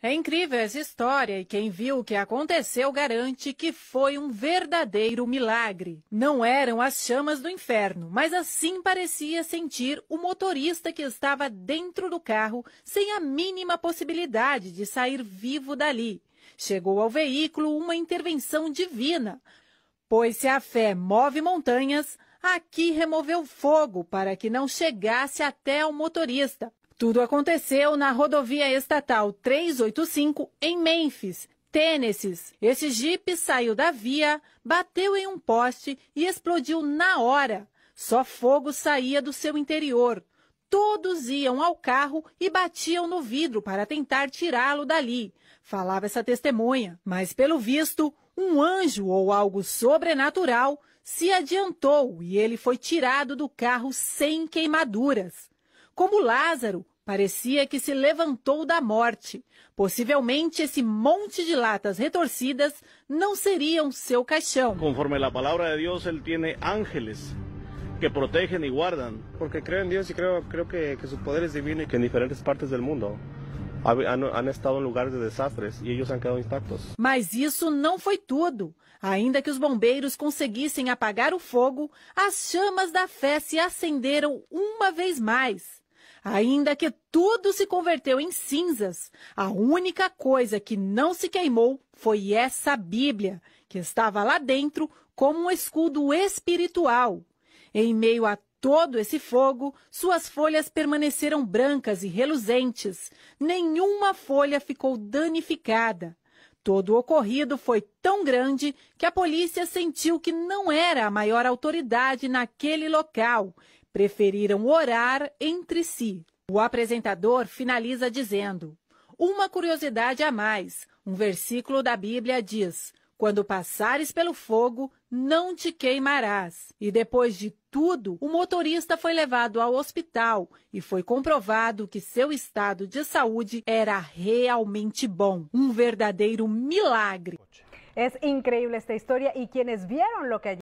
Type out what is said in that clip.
É incrível essa história e quem viu o que aconteceu garante que foi um verdadeiro milagre. Não eram as chamas do inferno, mas assim parecia sentir o motorista que estava dentro do carro, sem a mínima possibilidade de sair vivo dali. Chegou ao veículo uma intervenção divina, pois se a fé move montanhas, aqui removeu fogo para que não chegasse até ao motorista, tudo aconteceu na rodovia estatal 385 em Memphis, Tennessee. Esse jipe saiu da via, bateu em um poste e explodiu na hora. Só fogo saía do seu interior. Todos iam ao carro e batiam no vidro para tentar tirá-lo dali, falava essa testemunha. Mas, pelo visto, um anjo ou algo sobrenatural se adiantou e ele foi tirado do carro sem queimaduras. Como Lázaro, Parecia que se levantou da morte. Possivelmente esse monte de latas retorcidas não seriam seu caixão. Conforme a palavra de Deus, ele tem ángeles que protegem e guardam. Porque creio em Deus e creio, creio que, que seu poder é divino que em diferentes partes do mundo han, han estado em lugares de desastres e eles han quedado intactos. Mas isso não foi tudo. Ainda que os bombeiros conseguissem apagar o fogo, as chamas da fé se acenderam uma vez mais. Ainda que tudo se converteu em cinzas, a única coisa que não se queimou foi essa Bíblia, que estava lá dentro como um escudo espiritual. Em meio a todo esse fogo, suas folhas permaneceram brancas e reluzentes. Nenhuma folha ficou danificada. Todo o ocorrido foi tão grande que a polícia sentiu que não era a maior autoridade naquele local preferiram orar entre si. O apresentador finaliza dizendo: Uma curiosidade a mais. Um versículo da Bíblia diz: Quando passares pelo fogo, não te queimarás. E depois de tudo, o motorista foi levado ao hospital e foi comprovado que seu estado de saúde era realmente bom. Um verdadeiro milagre. É incrível esta história e quienes viram o que